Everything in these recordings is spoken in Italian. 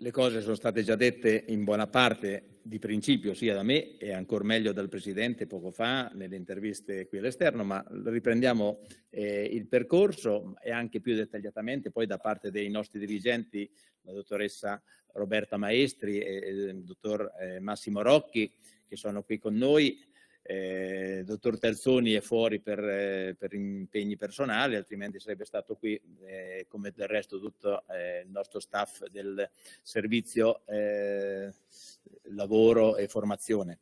Le cose sono state già dette in buona parte di principio sia da me e ancora meglio dal Presidente poco fa nelle interviste qui all'esterno, ma riprendiamo eh, il percorso e anche più dettagliatamente poi da parte dei nostri dirigenti, la dottoressa Roberta Maestri e il dottor eh, Massimo Rocchi che sono qui con noi eh, dottor Terzoni è fuori per, eh, per, impegni personali, altrimenti sarebbe stato qui, eh, come del resto tutto eh, il nostro staff del servizio lavoro e formazione.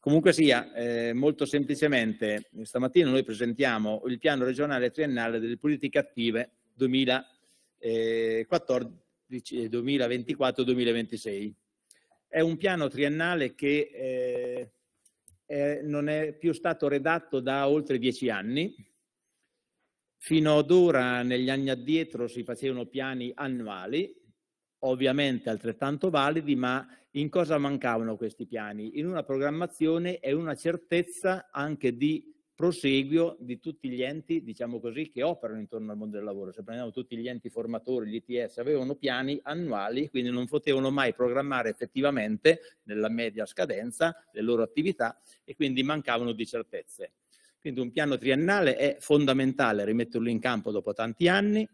Comunque sia, molto semplicemente, stamattina noi presentiamo il piano regionale triennale delle politiche attive 2024-2026. È un piano triennale che eh, non è più stato redatto da oltre dieci anni. Fino ad ora, negli anni addietro, si facevano piani annuali, ovviamente altrettanto validi, ma in cosa mancavano questi piani? In una programmazione e una certezza anche di proseguio di tutti gli enti, diciamo così, che operano intorno al mondo del lavoro. Se prendiamo tutti gli enti formatori, gli ITS, avevano piani annuali, quindi non potevano mai programmare effettivamente nella media scadenza le loro attività e quindi mancavano di certezze. Quindi un piano triennale è fondamentale rimetterlo in campo dopo tanti anni,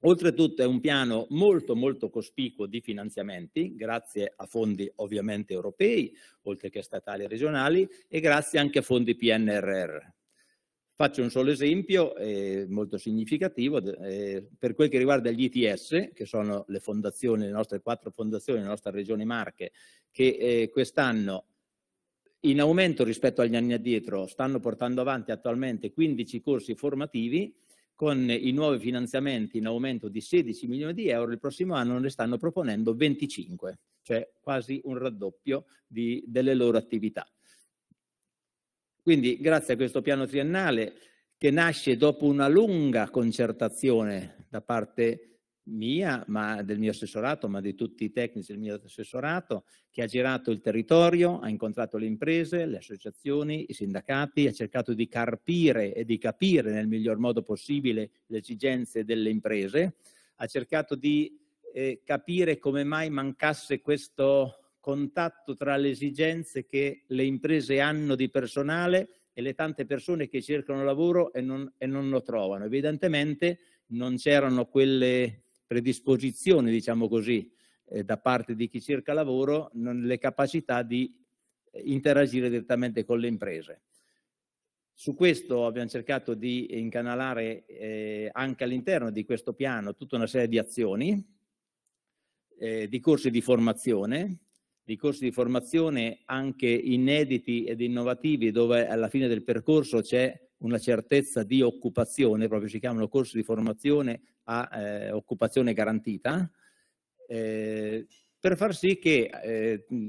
Oltretutto è un piano molto molto cospicuo di finanziamenti, grazie a fondi ovviamente europei, oltre che statali e regionali, e grazie anche a fondi PNRR. Faccio un solo esempio eh, molto significativo eh, per quel che riguarda gli ITS, che sono le fondazioni, le nostre quattro fondazioni la nostra regione Marche, che eh, quest'anno in aumento rispetto agli anni addietro stanno portando avanti attualmente 15 corsi formativi con i nuovi finanziamenti in aumento di 16 milioni di euro, il prossimo anno ne stanno proponendo 25, cioè quasi un raddoppio di, delle loro attività. Quindi grazie a questo piano triennale che nasce dopo una lunga concertazione da parte di mia, ma del mio assessorato, ma di tutti i tecnici del mio assessorato, che ha girato il territorio, ha incontrato le imprese, le associazioni, i sindacati, ha cercato di carpire e di capire nel miglior modo possibile le esigenze delle imprese, ha cercato di eh, capire come mai mancasse questo contatto tra le esigenze che le imprese hanno di personale e le tante persone che cercano lavoro e non, e non lo trovano. Evidentemente non c'erano quelle predisposizione, diciamo così, eh, da parte di chi cerca lavoro, non, le capacità di eh, interagire direttamente con le imprese. Su questo abbiamo cercato di incanalare eh, anche all'interno di questo piano tutta una serie di azioni, eh, di corsi di formazione, di corsi di formazione anche inediti ed innovativi dove alla fine del percorso c'è una certezza di occupazione, proprio si chiamano corsi di formazione a eh, occupazione garantita, eh, per far sì che eh, mh, mm,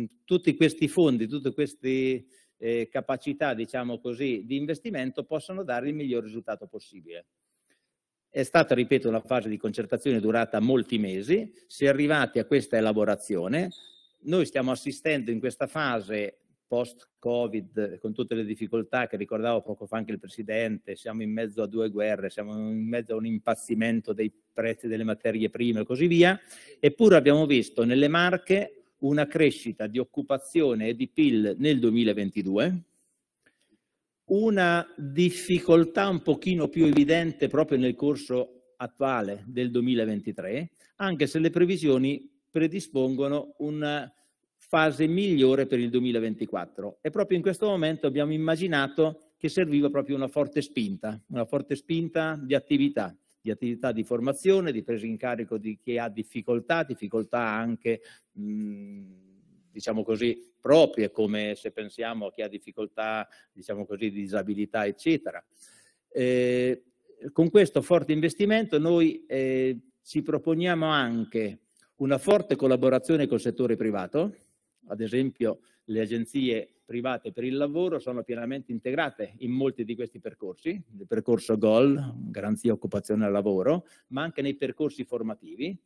mm, tutti questi fondi, tutte queste eh, capacità, diciamo così, di investimento possano dare il miglior risultato possibile. È stata, ripeto, una fase di concertazione durata molti mesi, si è arrivati a questa elaborazione, noi stiamo assistendo in questa fase post-Covid, con tutte le difficoltà che ricordavo poco fa anche il Presidente, siamo in mezzo a due guerre, siamo in mezzo a un impazzimento dei prezzi delle materie prime e così via, eppure abbiamo visto nelle marche una crescita di occupazione e di PIL nel 2022, una difficoltà un pochino più evidente proprio nel corso attuale del 2023, anche se le previsioni predispongono una fase migliore per il 2024 e proprio in questo momento abbiamo immaginato che serviva proprio una forte spinta, una forte spinta di attività, di attività di formazione, di presa in carico di chi ha difficoltà, difficoltà anche mh, diciamo così proprie come se pensiamo a chi ha difficoltà diciamo così di disabilità eccetera. Eh, con questo forte investimento noi eh, ci proponiamo anche una forte collaborazione col settore privato, ad esempio le agenzie private per il lavoro sono pienamente integrate in molti di questi percorsi, nel percorso GOL, garanzia occupazione al lavoro, ma anche nei percorsi formativi.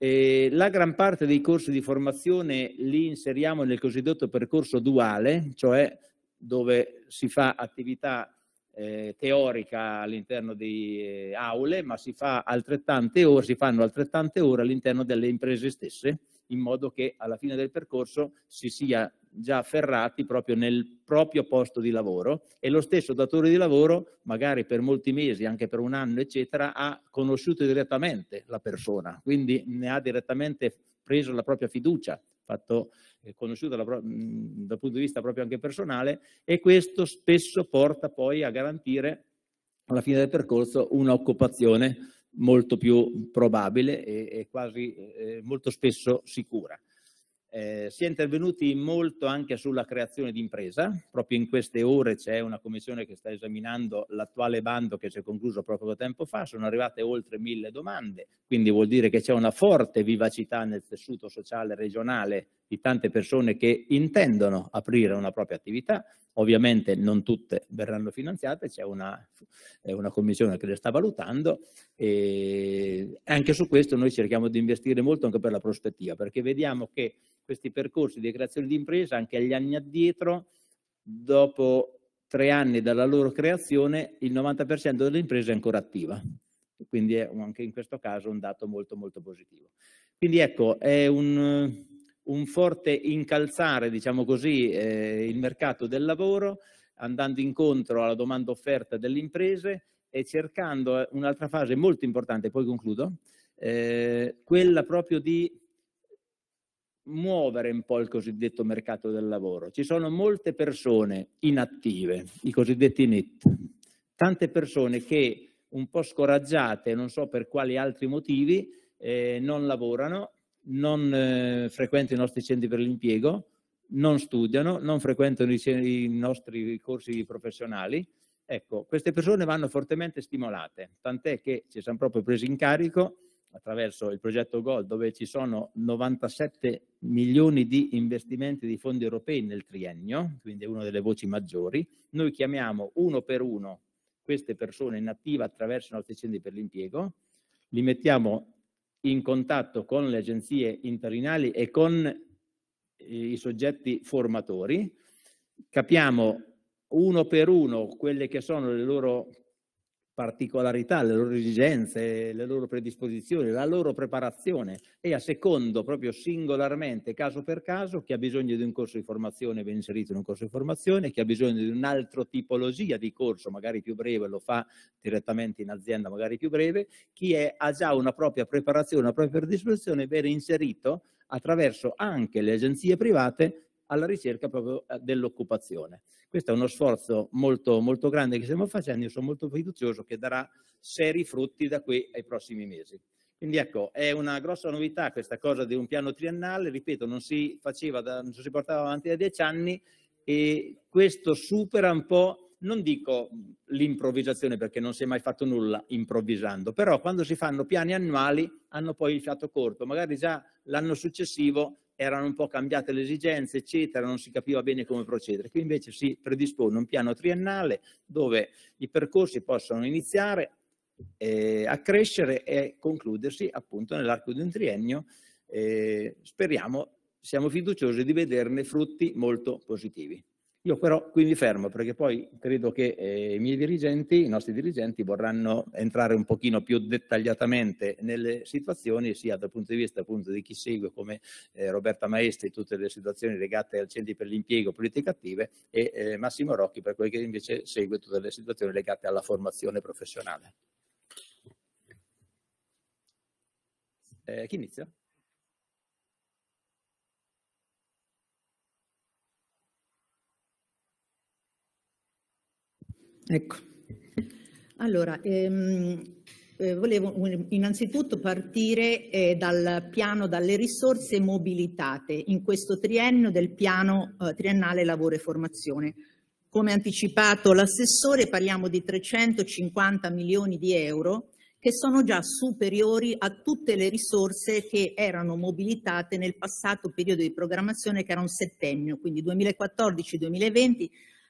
Eh, la gran parte dei corsi di formazione li inseriamo nel cosiddetto percorso duale, cioè dove si fa attività eh, teorica all'interno di eh, aule, ma si, fa altrettante ore, si fanno altrettante ore all'interno delle imprese stesse in modo che alla fine del percorso si sia già afferrati proprio nel proprio posto di lavoro e lo stesso datore di lavoro, magari per molti mesi, anche per un anno, eccetera, ha conosciuto direttamente la persona, quindi ne ha direttamente preso la propria fiducia, fatto, eh, conosciuto la, dal punto di vista proprio anche personale e questo spesso porta poi a garantire alla fine del percorso un'occupazione molto più probabile e, e quasi eh, molto spesso sicura. Eh, si è intervenuti molto anche sulla creazione di impresa, proprio in queste ore c'è una commissione che sta esaminando l'attuale bando che si è concluso proprio tempo fa, sono arrivate oltre mille domande, quindi vuol dire che c'è una forte vivacità nel tessuto sociale regionale di tante persone che intendono aprire una propria attività. Ovviamente non tutte verranno finanziate, c'è una, una commissione che le sta valutando e anche su questo noi cerchiamo di investire molto anche per la prospettiva, perché vediamo che questi percorsi di creazione di impresa anche agli anni addietro, dopo tre anni dalla loro creazione, il 90% delle imprese è ancora attiva. Quindi è anche in questo caso un dato molto molto positivo. Quindi ecco, è un, un forte incalzare, diciamo così, eh, il mercato del lavoro, andando incontro alla domanda offerta delle imprese e cercando eh, un'altra fase molto importante, poi concludo, eh, quella proprio di muovere un po' il cosiddetto mercato del lavoro. Ci sono molte persone inattive, i cosiddetti NIT, tante persone che un po' scoraggiate, non so per quali altri motivi, eh, non lavorano non eh, frequentano i nostri centri per l'impiego, non studiano, non frequentano i, i nostri corsi professionali. Ecco, queste persone vanno fortemente stimolate, tant'è che ci siamo proprio presi in carico attraverso il progetto GOL, dove ci sono 97 milioni di investimenti di fondi europei nel triennio, quindi è una delle voci maggiori, noi chiamiamo uno per uno queste persone in attiva attraverso i nostri centri per l'impiego, li mettiamo in contatto con le agenzie interinali e con eh, i soggetti formatori, capiamo uno per uno quelle che sono le loro particolarità, le loro esigenze, le loro predisposizioni, la loro preparazione e a secondo, proprio singolarmente, caso per caso, chi ha bisogno di un corso di formazione viene inserito in un corso di formazione, chi ha bisogno di un'altra tipologia di corso, magari più breve, lo fa direttamente in azienda, magari più breve, chi è, ha già una propria preparazione, una propria predisposizione, viene inserito attraverso anche le agenzie private alla ricerca proprio eh, dell'occupazione. Questo è uno sforzo molto, molto grande che stiamo facendo, io sono molto fiducioso che darà seri frutti da qui ai prossimi mesi. Quindi ecco, è una grossa novità questa cosa di un piano triennale, ripeto, non si faceva, da, non si portava avanti da dieci anni e questo supera un po', non dico l'improvvisazione perché non si è mai fatto nulla improvvisando, però quando si fanno piani annuali hanno poi il fiato corto, magari già l'anno successivo erano un po' cambiate le esigenze, eccetera, non si capiva bene come procedere. Qui invece si predispone un piano triennale dove i percorsi possono iniziare eh, a crescere e concludersi appunto nell'arco di un triennio. Eh, speriamo, siamo fiduciosi di vederne frutti molto positivi. Io però qui mi fermo perché poi credo che eh, i miei dirigenti, i nostri dirigenti vorranno entrare un pochino più dettagliatamente nelle situazioni sia dal punto di vista appunto di chi segue come eh, Roberta Maestri tutte le situazioni legate al Centro per l'impiego, politiche attive e eh, Massimo Rocchi per quel che invece segue tutte le situazioni legate alla formazione professionale. Eh, chi inizia? Ecco. Allora, ehm, eh, volevo innanzitutto partire eh, dal piano, dalle risorse mobilitate in questo triennio del piano eh, triennale lavoro e formazione. Come anticipato l'assessore parliamo di 350 milioni di euro che sono già superiori a tutte le risorse che erano mobilitate nel passato periodo di programmazione che era un settennio, quindi 2014-2020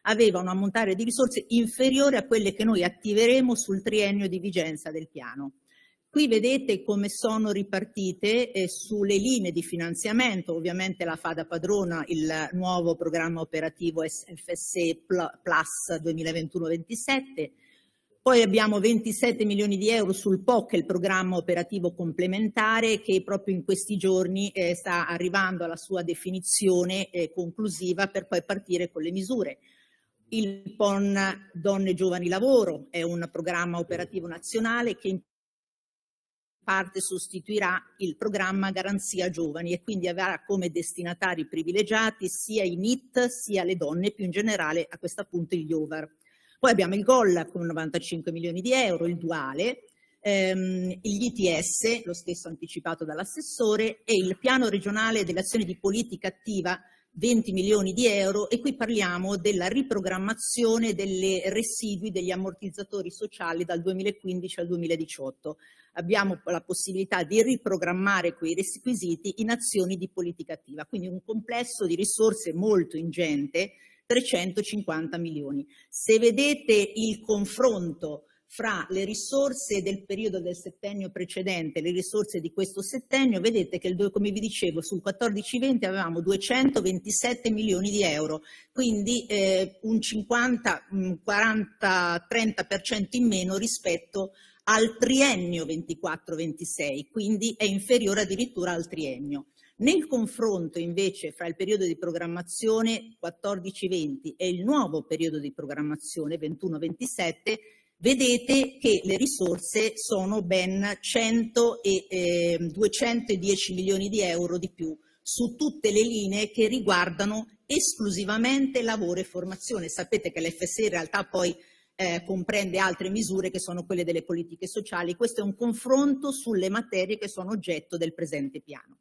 aveva un ammontare di risorse inferiore a quelle che noi attiveremo sul triennio di vigenza del piano. Qui vedete come sono ripartite eh, sulle linee di finanziamento, ovviamente la fa da padrona il nuovo programma operativo FSE Plus 2021-27, poi abbiamo 27 milioni di euro sul POC, il programma operativo complementare, che proprio in questi giorni eh, sta arrivando alla sua definizione eh, conclusiva per poi partire con le misure. Il PON Donne Giovani Lavoro è un programma operativo nazionale che in parte sostituirà il programma Garanzia Giovani e quindi avrà come destinatari privilegiati sia i NIT sia le donne più in generale a questo punto gli over. Poi abbiamo il GOL con 95 milioni di euro, il duale, ehm, gli ITS, lo stesso anticipato dall'assessore, e il piano regionale delle azioni di politica attiva 20 milioni di euro e qui parliamo della riprogrammazione delle residui degli ammortizzatori sociali dal 2015 al 2018. Abbiamo la possibilità di riprogrammare quei requisiti in azioni di politica attiva, quindi un complesso di risorse molto ingente, 350 milioni. Se vedete il confronto fra le risorse del periodo del settennio precedente e le risorse di questo settennio, vedete che come vi dicevo sul 14-20 avevamo 227 milioni di euro, quindi eh, un 50-40-30% in meno rispetto al triennio 24-26, quindi è inferiore addirittura al triennio. Nel confronto invece fra il periodo di programmazione 14-20 e il nuovo periodo di programmazione 21-27 vedete che le risorse sono ben 100 e eh, 210 milioni di euro di più su tutte le linee che riguardano esclusivamente lavoro e formazione. Sapete che l'FSE in realtà poi eh, comprende altre misure che sono quelle delle politiche sociali. Questo è un confronto sulle materie che sono oggetto del presente piano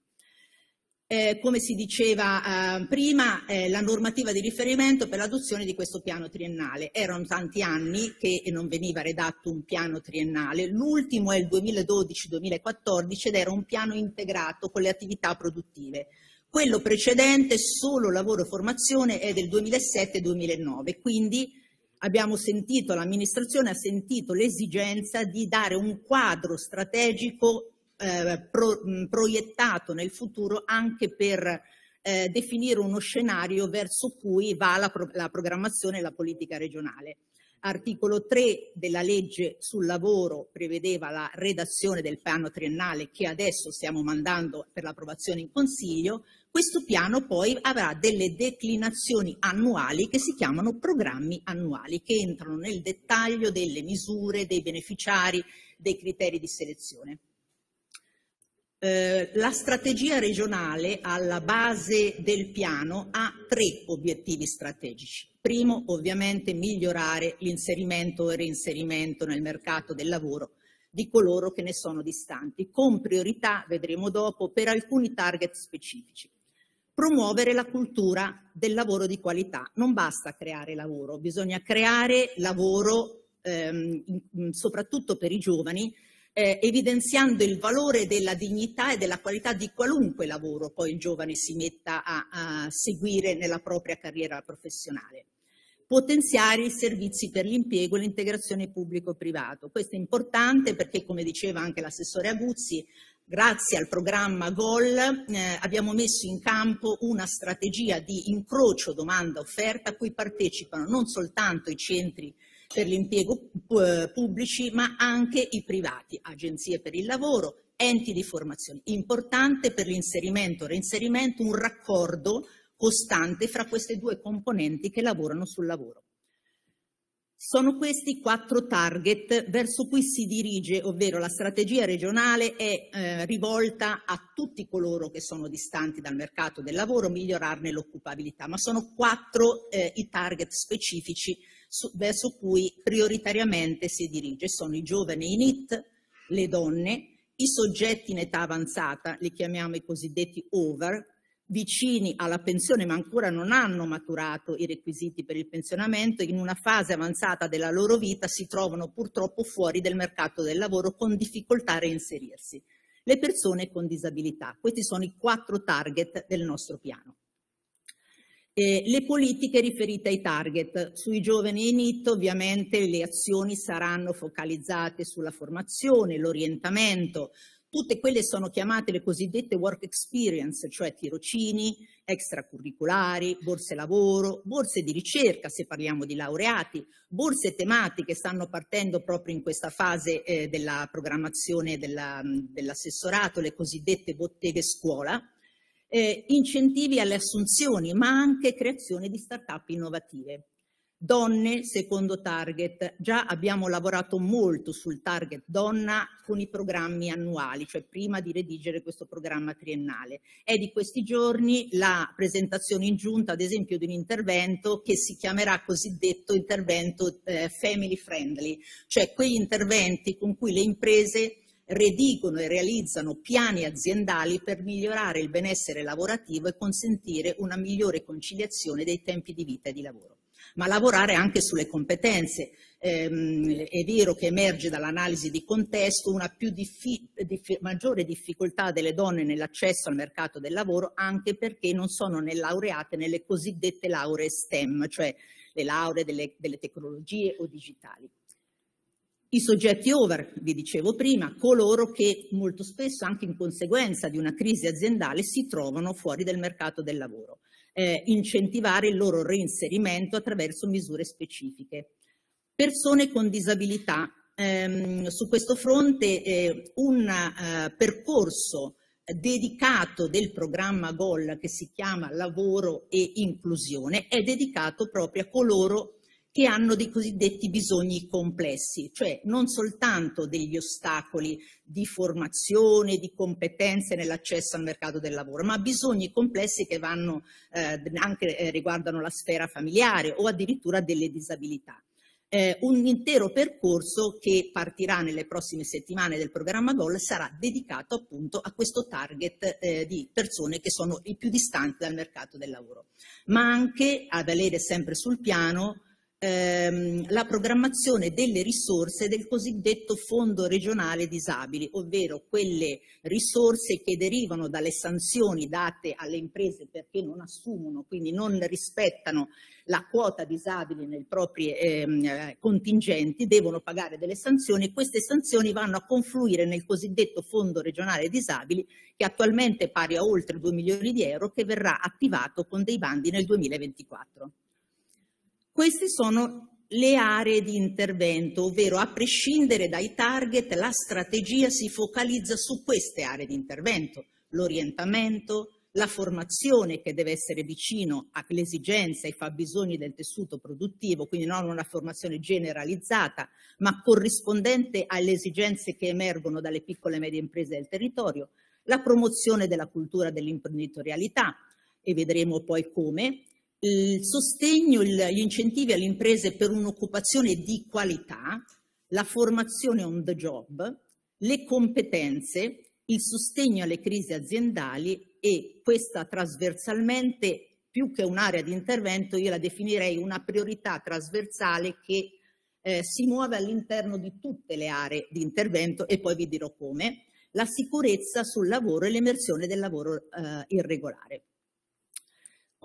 eh, come si diceva eh, prima, eh, la normativa di riferimento per l'adozione di questo piano triennale. Erano tanti anni che non veniva redatto un piano triennale, l'ultimo è il 2012-2014 ed era un piano integrato con le attività produttive. Quello precedente, solo lavoro e formazione, è del 2007-2009, quindi abbiamo sentito, l'amministrazione ha sentito l'esigenza di dare un quadro strategico eh, pro, mh, proiettato nel futuro anche per eh, definire uno scenario verso cui va la, pro, la programmazione e la politica regionale. Articolo 3 della legge sul lavoro prevedeva la redazione del piano triennale che adesso stiamo mandando per l'approvazione in Consiglio. Questo piano poi avrà delle declinazioni annuali che si chiamano programmi annuali, che entrano nel dettaglio delle misure, dei beneficiari, dei criteri di selezione. Eh, la strategia regionale alla base del piano ha tre obiettivi strategici. Primo, ovviamente, migliorare l'inserimento e reinserimento nel mercato del lavoro di coloro che ne sono distanti, con priorità, vedremo dopo, per alcuni target specifici. Promuovere la cultura del lavoro di qualità. Non basta creare lavoro, bisogna creare lavoro ehm, soprattutto per i giovani eh, evidenziando il valore della dignità e della qualità di qualunque lavoro poi il giovane si metta a, a seguire nella propria carriera professionale. Potenziare i servizi per l'impiego e l'integrazione pubblico-privato. Questo è importante perché, come diceva anche l'assessore Aguzzi, grazie al programma GOL eh, abbiamo messo in campo una strategia di incrocio domanda-offerta a cui partecipano non soltanto i centri per l'impiego eh, pubblici, ma anche i privati, agenzie per il lavoro, enti di formazione. Importante per l'inserimento e reinserimento un raccordo costante fra queste due componenti che lavorano sul lavoro. Sono questi quattro target verso cui si dirige, ovvero la strategia regionale è eh, rivolta a tutti coloro che sono distanti dal mercato del lavoro, migliorarne l'occupabilità, ma sono quattro eh, i target specifici su, verso cui prioritariamente si dirige. Sono i giovani in IT, le donne, i soggetti in età avanzata, li chiamiamo i cosiddetti over, vicini alla pensione ma ancora non hanno maturato i requisiti per il pensionamento, in una fase avanzata della loro vita si trovano purtroppo fuori del mercato del lavoro con difficoltà a reinserirsi. Le persone con disabilità, questi sono i quattro target del nostro piano. Eh, le politiche riferite ai target. Sui giovani in IT ovviamente le azioni saranno focalizzate sulla formazione, l'orientamento, tutte quelle sono chiamate le cosiddette work experience, cioè tirocini, extracurriculari, borse lavoro, borse di ricerca se parliamo di laureati, borse tematiche stanno partendo proprio in questa fase eh, della programmazione dell'assessorato, le cosiddette botteghe scuola eh, incentivi alle assunzioni, ma anche creazione di start-up innovative. Donne, secondo target, già abbiamo lavorato molto sul target donna con i programmi annuali, cioè prima di redigere questo programma triennale. È di questi giorni la presentazione in giunta, ad esempio, di un intervento che si chiamerà cosiddetto intervento eh, family friendly, cioè quegli interventi con cui le imprese redigono e realizzano piani aziendali per migliorare il benessere lavorativo e consentire una migliore conciliazione dei tempi di vita e di lavoro ma lavorare anche sulle competenze. Eh, è vero che emerge dall'analisi di contesto una diffi dif maggiore difficoltà delle donne nell'accesso al mercato del lavoro anche perché non sono né laureate nelle cosiddette lauree STEM, cioè le lauree delle, delle tecnologie o digitali. I soggetti over, vi dicevo prima, coloro che molto spesso anche in conseguenza di una crisi aziendale si trovano fuori del mercato del lavoro, eh, incentivare il loro reinserimento attraverso misure specifiche. Persone con disabilità, ehm, su questo fronte eh, un eh, percorso dedicato del programma GOL che si chiama Lavoro e Inclusione è dedicato proprio a coloro che hanno dei cosiddetti bisogni complessi, cioè non soltanto degli ostacoli di formazione, di competenze nell'accesso al mercato del lavoro, ma bisogni complessi che vanno eh, anche eh, riguardano la sfera familiare o addirittura delle disabilità. Eh, un intero percorso che partirà nelle prossime settimane del programma GOL sarà dedicato appunto a questo target eh, di persone che sono i più distanti dal mercato del lavoro, ma anche a valere sempre sul piano ehm, la programmazione delle risorse del cosiddetto fondo regionale disabili, ovvero quelle risorse che derivano dalle sanzioni date alle imprese perché non assumono, quindi non rispettano la quota disabili nei propri ehm, contingenti, devono pagare delle sanzioni e queste sanzioni vanno a confluire nel cosiddetto fondo regionale disabili che attualmente è pari a oltre 2 milioni di euro che verrà attivato con dei bandi nel 2024. Queste sono le aree di intervento, ovvero a prescindere dai target la strategia si focalizza su queste aree di intervento, l'orientamento, la formazione che deve essere vicino alle esigenze ai fabbisogni del tessuto produttivo, quindi non una formazione generalizzata, ma corrispondente alle esigenze che emergono dalle piccole e medie imprese del territorio, la promozione della cultura dell'imprenditorialità e vedremo poi come, il sostegno, il, gli incentivi alle imprese per un'occupazione di qualità, la formazione on the job, le competenze, il sostegno alle crisi aziendali e questa trasversalmente, più che un'area di intervento, io la definirei una priorità trasversale che eh, si muove all'interno di tutte le aree di intervento e poi vi dirò come, la sicurezza sul lavoro e l'emersione del lavoro eh, irregolare.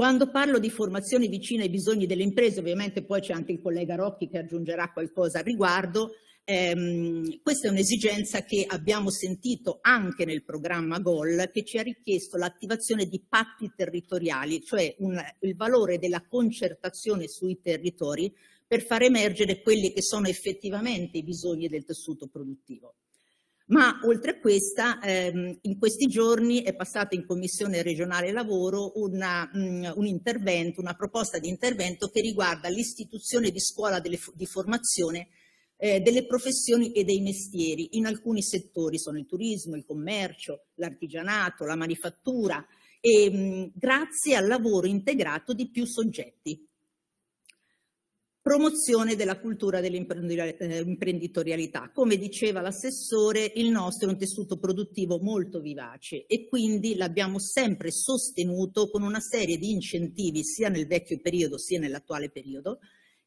Quando parlo di formazione vicina ai bisogni delle imprese, ovviamente poi c'è anche il collega Rocchi che aggiungerà qualcosa al riguardo, ehm, questa è un'esigenza che abbiamo sentito anche nel programma GOL che ci ha richiesto l'attivazione di patti territoriali, cioè un, il valore della concertazione sui territori per far emergere quelli che sono effettivamente i bisogni del tessuto produttivo ma oltre a questa ehm, in questi giorni è passata in Commissione regionale lavoro una, mh, mm, un intervento, una proposta di intervento che riguarda l'istituzione di scuola delle, di formazione eh, delle professioni e dei mestieri in alcuni settori, sono il turismo, il commercio, l'artigianato, la manifattura, e, mh, mm, grazie al lavoro integrato di più soggetti promozione della cultura dell'imprenditorialità. Eh, Come diceva l'assessore, il nostro è un tessuto produttivo molto vivace e quindi l'abbiamo sempre sostenuto con una serie di incentivi sia nel vecchio periodo sia nell'attuale periodo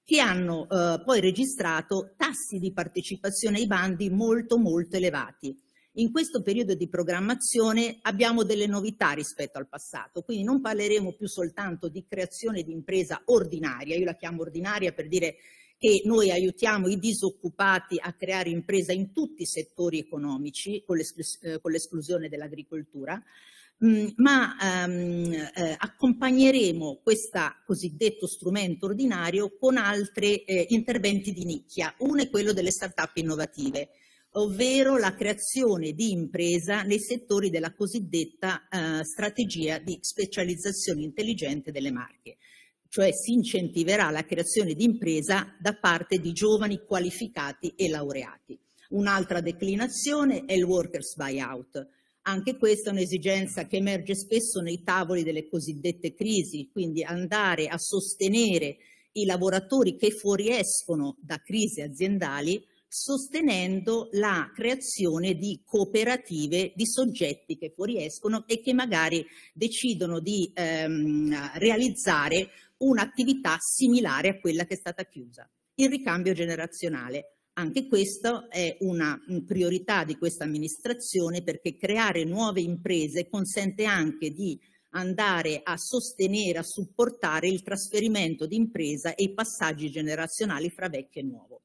che hanno eh, poi registrato tassi di partecipazione ai bandi molto molto elevati. In questo periodo di programmazione abbiamo delle novità rispetto al passato, quindi non parleremo più soltanto di creazione di impresa ordinaria, io la chiamo ordinaria per dire che noi aiutiamo i disoccupati a creare impresa in tutti i settori economici, con, eh, l'esclusione dell'agricoltura, mm, ma ehm, eh, accompagneremo questo cosiddetto strumento ordinario con altri eh, interventi di nicchia. Uno è quello delle start-up innovative ovvero la creazione di impresa nei settori della cosiddetta eh, strategia di specializzazione intelligente delle marche, cioè si incentiverà la creazione di impresa da parte di giovani qualificati e laureati. Un'altra declinazione è il workers buyout. Anche questa è un'esigenza che emerge spesso nei tavoli delle cosiddette crisi, quindi andare a sostenere i lavoratori che fuoriescono da crisi aziendali sostenendo la creazione di cooperative di soggetti che fuoriescono e che magari decidono di ehm, realizzare un'attività similare a quella che è stata chiusa. Il ricambio generazionale. Anche questa è una mm, priorità di questa amministrazione perché creare nuove imprese consente anche di andare a sostenere, a supportare il trasferimento di impresa e i passaggi generazionali fra vecchio e nuovo.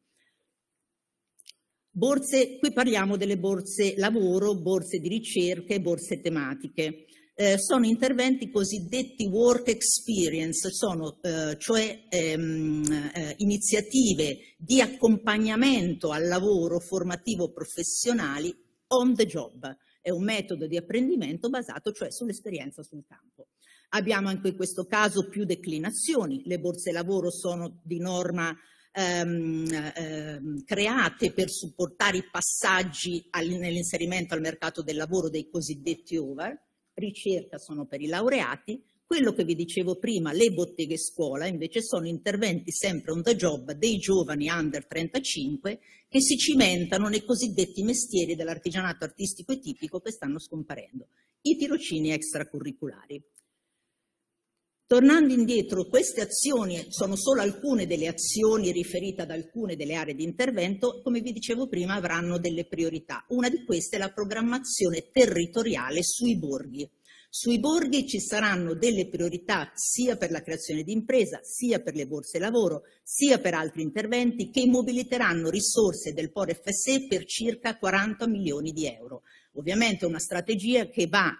Borse, qui parliamo delle borse lavoro, borse di ricerca e borse tematiche. Eh, sono interventi cosiddetti work experience, sono eh, cioè ehm, eh, iniziative di accompagnamento al lavoro formativo professionali on the job. È un metodo di apprendimento basato cioè sull'esperienza sul campo. Abbiamo anche in questo caso più declinazioni, le borse lavoro sono di norma ehm, ehm, create per supportare i passaggi al, nell'inserimento al mercato del lavoro dei cosiddetti over, ricerca sono per i laureati, quello che vi dicevo prima, le botteghe scuola, invece sono interventi sempre on the job dei giovani under 35 che si cimentano nei cosiddetti mestieri dell'artigianato artistico e tipico che stanno scomparendo, i tirocini extracurriculari. Tornando indietro, queste azioni sono solo alcune delle azioni riferite ad alcune delle aree di intervento, come vi dicevo prima avranno delle priorità. Una di queste è la programmazione territoriale sui borghi. Sui borghi ci saranno delle priorità sia per la creazione di impresa, sia per le borse lavoro, sia per altri interventi che mobiliteranno risorse del POR FSE per circa 40 milioni di euro. Ovviamente è una strategia che va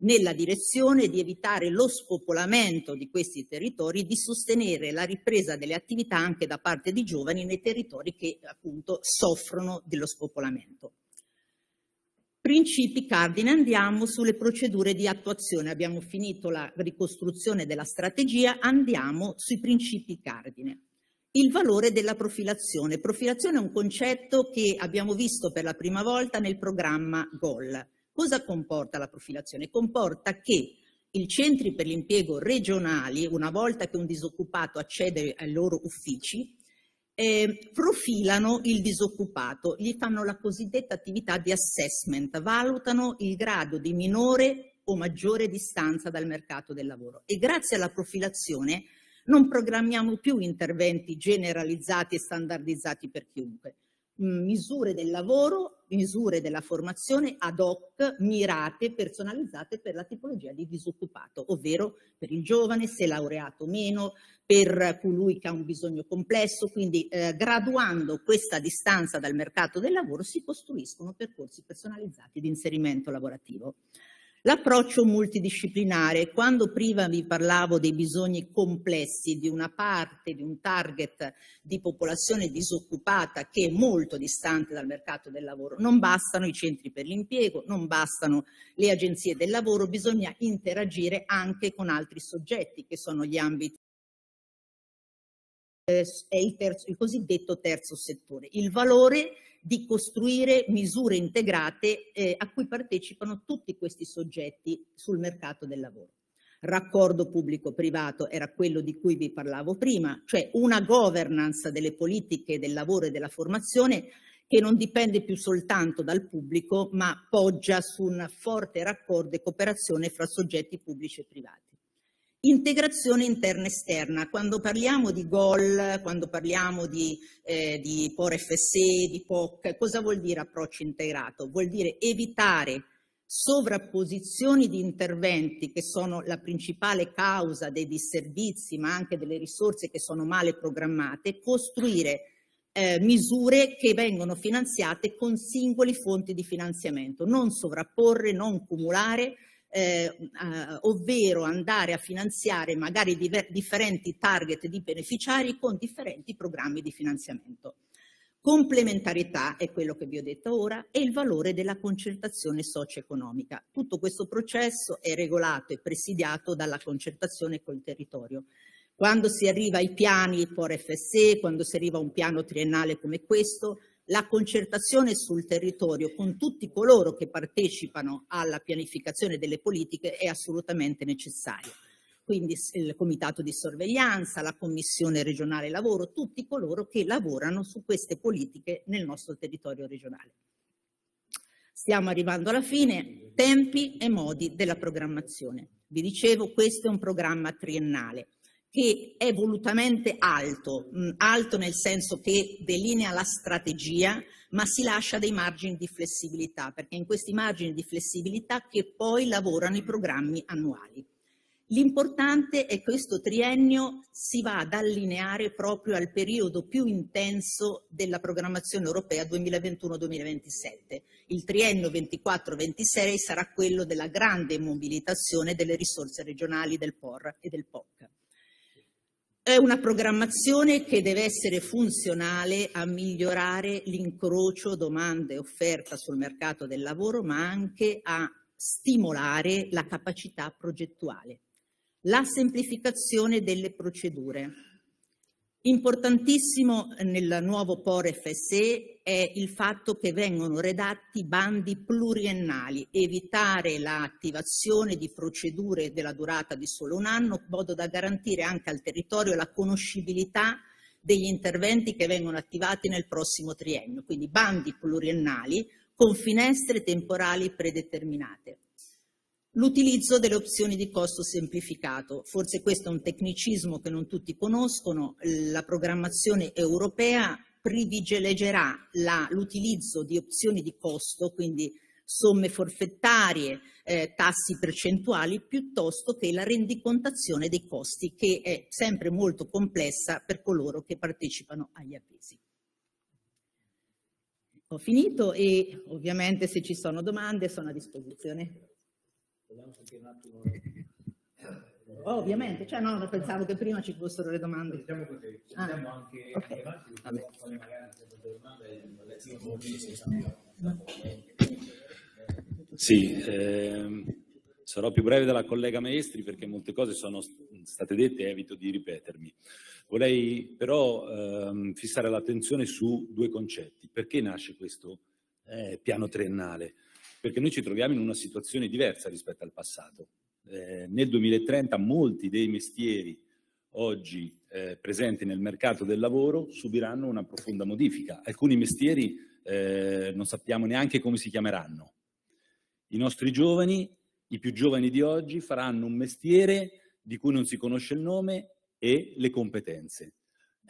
nella direzione di evitare lo spopolamento di questi territori, di sostenere la ripresa delle attività anche da parte di giovani nei territori che appunto soffrono dello spopolamento. Principi cardine, andiamo sulle procedure di attuazione, abbiamo finito la ricostruzione della strategia, andiamo sui principi cardine il valore della profilazione. Profilazione è un concetto che abbiamo visto per la prima volta nel programma GOL. Cosa comporta la profilazione? Comporta che i centri per l'impiego regionali, una volta che un disoccupato accede ai loro uffici, eh, profilano il disoccupato, gli fanno la cosiddetta attività di assessment, valutano il grado di minore o maggiore distanza dal mercato del lavoro. E grazie alla profilazione non programmiamo più interventi generalizzati e standardizzati per chiunque, misure del lavoro, misure della formazione ad hoc, mirate, personalizzate per la tipologia di disoccupato, ovvero per il giovane, se laureato o meno, per colui che ha un bisogno complesso, quindi eh, graduando questa distanza dal mercato del lavoro si costruiscono percorsi personalizzati di inserimento lavorativo. L'approccio multidisciplinare, quando prima vi parlavo dei bisogni complessi di una parte, di un target di popolazione disoccupata che è molto distante dal mercato del lavoro, non bastano i centri per l'impiego, non bastano le agenzie del lavoro, bisogna interagire anche con altri soggetti che sono gli ambiti eh, è il, terzo, il cosiddetto terzo settore, il valore di costruire misure integrate eh, a cui partecipano tutti questi soggetti sul mercato del lavoro. Raccordo pubblico-privato era quello di cui vi parlavo prima, cioè una governance delle politiche del lavoro e della formazione che non dipende più soltanto dal pubblico, ma poggia su un forte raccordo e cooperazione fra soggetti pubblici e privati integrazione interna e esterna. Quando parliamo di GOL, quando parliamo di, eh, di POR-FSE, di POC, cosa vuol dire approccio integrato? Vuol dire evitare sovrapposizioni di interventi che sono la principale causa dei disservizi, ma anche delle risorse che sono male programmate, costruire eh, misure che vengono finanziate con singoli fonti di finanziamento, non sovrapporre, non cumulare, eh, ovvero andare a finanziare magari diver- differenti target di beneficiari con differenti programmi di finanziamento. Complementarietà è quello che vi ho detto ora e il valore della concertazione socio-economica. Tutto questo processo è regolato e presidiato dalla concertazione col territorio quando si arriva ai piani POR FSE, quando si arriva a un piano triennale come questo, la concertazione sul territorio con tutti coloro che partecipano alla pianificazione delle politiche è assolutamente necessaria. Quindi il comitato di sorveglianza, la commissione regionale lavoro, tutti coloro che lavorano su queste politiche nel nostro territorio regionale. Stiamo arrivando alla fine, tempi e modi della programmazione. Vi dicevo, questo è un programma triennale che è volutamente alto, mm, alto nel senso che delinea la strategia, ma si lascia dei margini di flessibilità, perché è in questi margini di flessibilità che poi lavorano i programmi annuali. L'importante è che questo triennio si va ad allineare proprio al periodo più intenso della programmazione europea 2021-2027. Il triennio 24-26 sarà quello della grande mobilitazione delle risorse regionali del POR e del POC. È una programmazione che deve essere funzionale a migliorare l'incrocio domanda e offerta sul mercato del lavoro, ma anche a stimolare la capacità progettuale. La semplificazione delle procedure, Importantissimo nel nuovo POR FSE è il fatto che vengono redatti bandi pluriennali, evitare l'attivazione di procedure della durata di solo un anno, in modo da garantire anche al territorio la conoscibilità degli interventi che vengono attivati nel prossimo triennio, quindi bandi pluriennali con finestre temporali predeterminate l'utilizzo delle opzioni di costo semplificato. Forse questo è un tecnicismo che non tutti conoscono, la programmazione europea privilegerà l'utilizzo di opzioni di costo, quindi somme forfettarie, eh, tassi percentuali, piuttosto che la rendicontazione dei costi, che è sempre molto complessa per coloro che partecipano agli appesi. Ho finito e ovviamente se ci sono domande sono a disposizione. Vogliamo oh, sentire un attimo. Ovviamente, cioè no, pensavo che prima ci fossero le domande. Diciamo così, sentiamo ah, anche, okay. avanti, poi magari se le domande eh, Sì, eh, sarò più breve della collega Maestri perché molte cose sono state dette e evito di ripetermi. Vorrei però ehm, fissare l'attenzione su due concetti. Perché nasce questo eh, piano triennale? perché noi ci troviamo in una situazione diversa rispetto al passato. Eh, nel 2030 molti dei mestieri oggi eh, presenti nel mercato del lavoro subiranno una profonda modifica. Alcuni mestieri eh, non sappiamo neanche come si chiameranno. I nostri giovani, i più giovani di oggi, faranno un mestiere di cui non si conosce il nome e le competenze.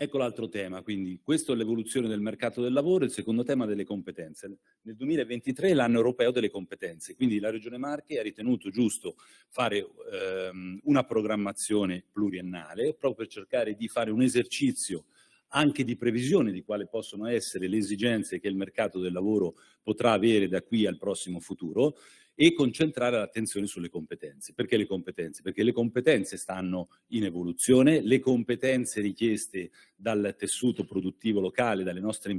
Ecco l'altro tema, quindi questo è l'evoluzione del mercato del lavoro, il secondo tema delle competenze. Nel 2023 è l'anno europeo delle competenze, quindi la Regione Marche ha ritenuto giusto fare ehm, una programmazione pluriennale proprio per cercare di fare un esercizio anche di previsione di quale possono essere le esigenze che il mercato del lavoro potrà avere da qui al prossimo futuro e concentrare l'attenzione sulle competenze. Perché le competenze? Perché le competenze stanno in evoluzione, le competenze richieste dal tessuto produttivo locale, dalle nostre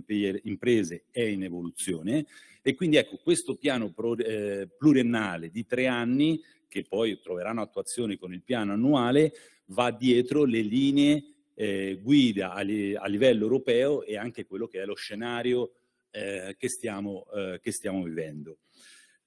imprese è in evoluzione e quindi ecco questo piano eh, pluriennale di tre anni che poi troveranno attuazione con il piano annuale va dietro le linee eh, guida a, livello europeo e anche quello che è lo scenario eh, che, stiamo, che stiamo vivendo.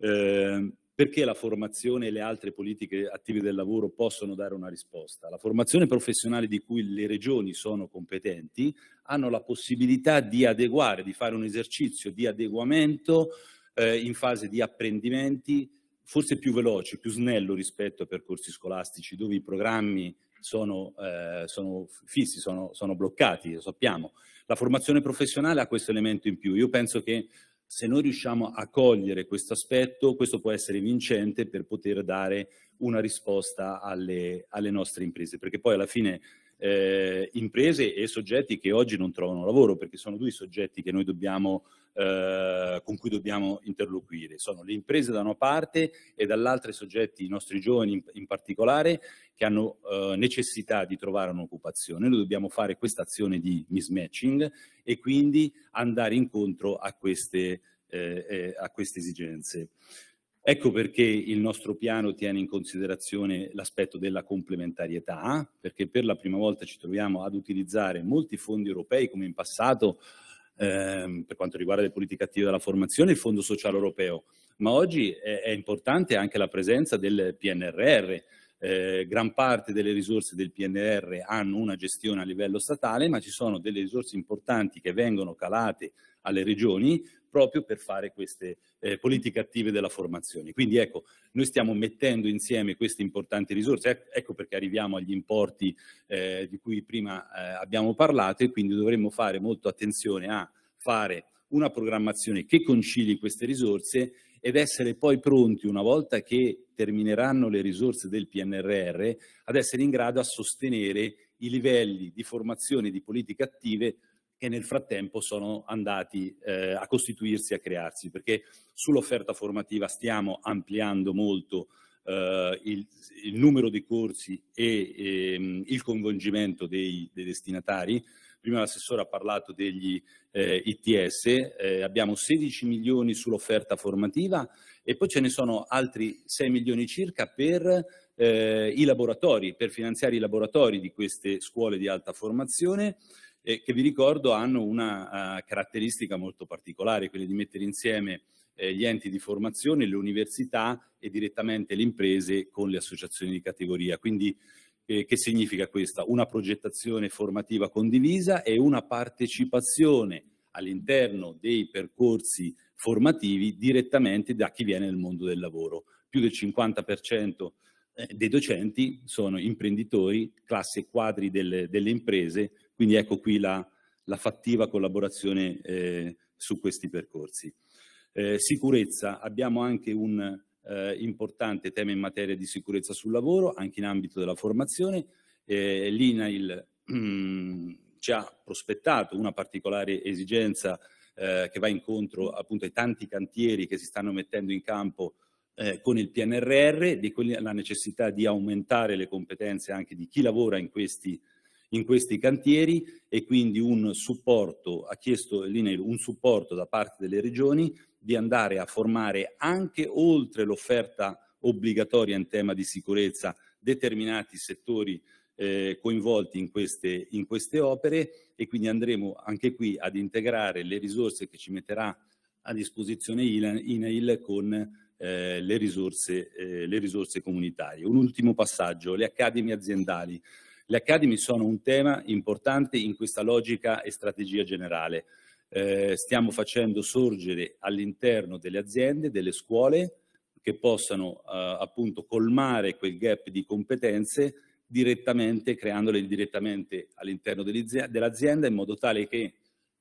Ehm, perché la formazione e le altre politiche attive del lavoro possono dare una risposta? La formazione professionale di cui le regioni sono competenti hanno la possibilità di adeguare, di fare un esercizio di adeguamento eh, in fase di apprendimenti forse più veloce, più snello rispetto a percorsi scolastici dove i programmi sono, eh, sono fissi, sono, sono bloccati, lo sappiamo. La formazione professionale ha questo elemento in più. Io penso che se noi riusciamo a cogliere questo aspetto, questo può essere vincente per poter dare una risposta alle, alle nostre imprese, perché poi alla fine eh, imprese e soggetti che oggi non trovano lavoro, perché sono due i soggetti dobbiamo, eh, con cui dobbiamo interloquire. Sono le imprese da una parte e dall'altra i soggetti, i nostri giovani in, in particolare, che hanno eh, necessità di trovare un'occupazione. Noi dobbiamo fare questa azione di mismatching e quindi andare incontro a queste, eh, eh, a queste esigenze. Ecco perché il nostro piano tiene in considerazione l'aspetto della complementarietà, perché per la prima volta ci troviamo ad utilizzare molti fondi europei come in passato eh, per quanto riguarda le politiche attive della formazione, il Fondo Sociale Europeo, ma oggi è, è importante anche la presenza del PNRR. Eh, gran parte delle risorse del PNR hanno una gestione a livello statale, ma ci sono delle risorse importanti che vengono calate alle regioni proprio per fare queste eh, politiche attive della formazione. Quindi ecco, noi stiamo mettendo insieme queste importanti risorse, ecco perché arriviamo agli importi eh, di cui prima eh, abbiamo parlato e quindi dovremmo fare molto attenzione a fare una programmazione che concili queste risorse ed essere poi pronti una volta che termineranno le risorse del PNRR ad essere in grado a sostenere i livelli di formazione di politiche attive che nel frattempo sono andati eh, a costituirsi, a crearsi, perché sull'offerta formativa stiamo ampliando molto eh, il, il, numero dei corsi e ehm, il coinvolgimento dei, dei destinatari. Prima l'assessore ha parlato degli eh, ITS, eh, abbiamo 16 milioni sull'offerta formativa e poi ce ne sono altri 6 milioni circa per eh, i laboratori, per finanziare i laboratori di queste scuole di alta formazione eh, che vi ricordo hanno una uh, caratteristica molto particolare, quella di mettere insieme eh, gli enti di formazione, le università e direttamente le imprese con le associazioni di categoria. Quindi eh, che significa questa? Una progettazione formativa condivisa e una partecipazione all'interno dei percorsi formativi direttamente da chi viene nel mondo del lavoro. Più del 50% eh, dei docenti sono imprenditori, classe e quadri delle, delle, imprese, quindi ecco qui la, la fattiva collaborazione eh, su questi percorsi. Eh, sicurezza, abbiamo anche un eh, importante tema in materia di sicurezza sul lavoro, anche in ambito della formazione, l'INAIL mm, ci ha prospettato una particolare esigenza eh, che va incontro appunto ai tanti cantieri che si stanno mettendo in campo eh, con il PNRR, di la necessità di aumentare le competenze anche di chi lavora in questi, in questi cantieri e quindi un supporto, ha chiesto l'INEL un supporto da parte delle regioni di andare a formare anche oltre l'offerta obbligatoria in tema di sicurezza determinati settori eh, coinvolti in queste, in queste opere e quindi andremo anche qui ad integrare le risorse che ci metterà a disposizione INAIL con eh, le, risorse, eh, le risorse comunitarie. Un ultimo passaggio, le accademie aziendali. Le accademy sono un tema importante in questa logica e strategia generale. Eh, stiamo facendo sorgere all'interno delle aziende, delle scuole, che possano eh, appunto colmare quel gap di competenze direttamente, creandole direttamente all'interno dell'azienda in modo tale che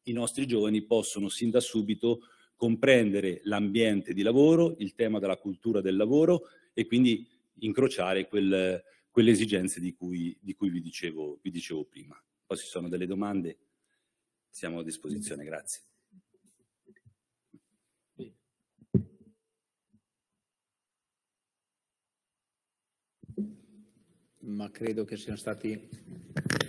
i nostri giovani possono sin da subito comprendere l'ambiente di lavoro, il tema della cultura del lavoro e quindi incrociare quel, quelle esigenze di cui, di cui vi, dicevo, vi, dicevo, prima. Poi se ci sono delle domande siamo a disposizione, grazie. Ma credo che siano stati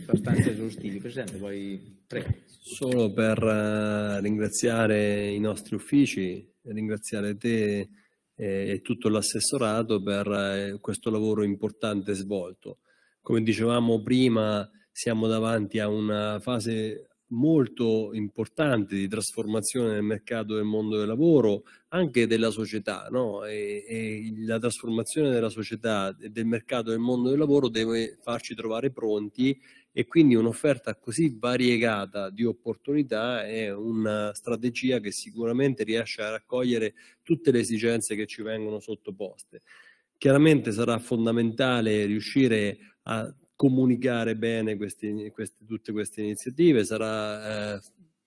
abbastanza esaustivi. Presidente, vuoi oltre. Solo per eh, ringraziare i nostri uffici, ringraziare te e tutto l'assessorato per eh, questo lavoro importante svolto. Come dicevamo prima, siamo davanti a una fase molto importante di trasformazione del mercato del mondo del lavoro, anche della società, no? e, e la trasformazione della società e del mercato del mondo del lavoro deve farci trovare pronti e quindi un'offerta così variegata di opportunità è una strategia che sicuramente riesce a raccogliere tutte le esigenze che ci vengono sottoposte. Chiaramente sarà fondamentale riuscire a comunicare bene questi, questi, tutte queste iniziative, sarà eh,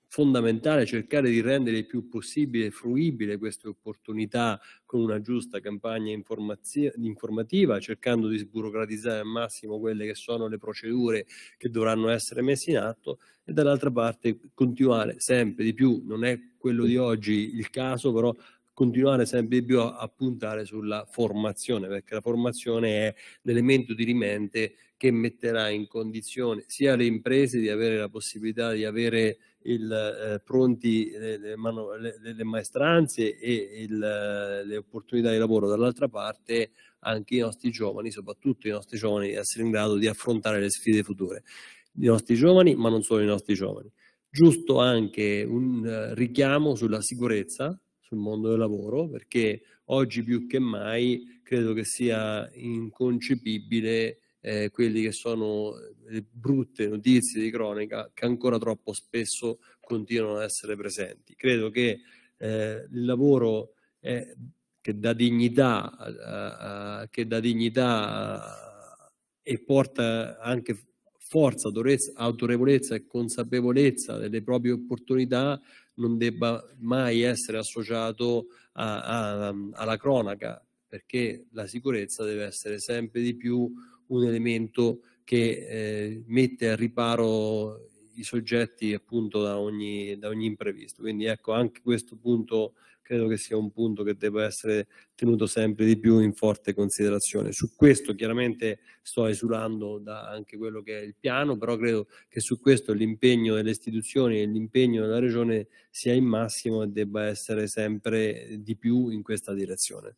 fondamentale cercare di rendere il più possibile fruibile queste opportunità con una giusta campagna informativa, cercando di sburocratizzare al massimo quelle che sono le procedure che dovranno essere messe in atto e dall'altra parte continuare sempre di più, non è quello di oggi il caso, però continuare sempre di più a, puntare sulla formazione, perché la formazione è l'elemento di dirimente che metterà in condizione sia le imprese di avere la possibilità di avere il, eh, pronti le, le, mano, le, le, maestranze e il, eh, le opportunità di lavoro, dall'altra parte anche i nostri giovani, soprattutto i nostri giovani, essere in grado di affrontare le sfide future. I nostri giovani, ma non solo i nostri giovani. Giusto anche un eh, richiamo sulla sicurezza sul mondo del lavoro, perché oggi più che mai credo che sia inconcepibile eh, quelle che sono eh, le brutte notizie di cronaca che ancora troppo spesso continuano ad essere presenti. Credo che eh, il lavoro è, che dà dignità, a, che dà dignità a, e porta anche forza, autorevolezza e consapevolezza delle proprie opportunità non debba mai essere associato alla cronaca, perché la sicurezza deve essere sempre di più un elemento che eh, mette al riparo i soggetti appunto da ogni, da ogni, imprevisto. Quindi ecco, anche questo punto credo che sia un punto che debba essere tenuto sempre di più in forte considerazione. Su questo chiaramente sto esulando da anche quello che è il piano, però credo che su questo l'impegno delle istituzioni e l'impegno della regione sia in massimo e debba essere sempre di più in questa direzione.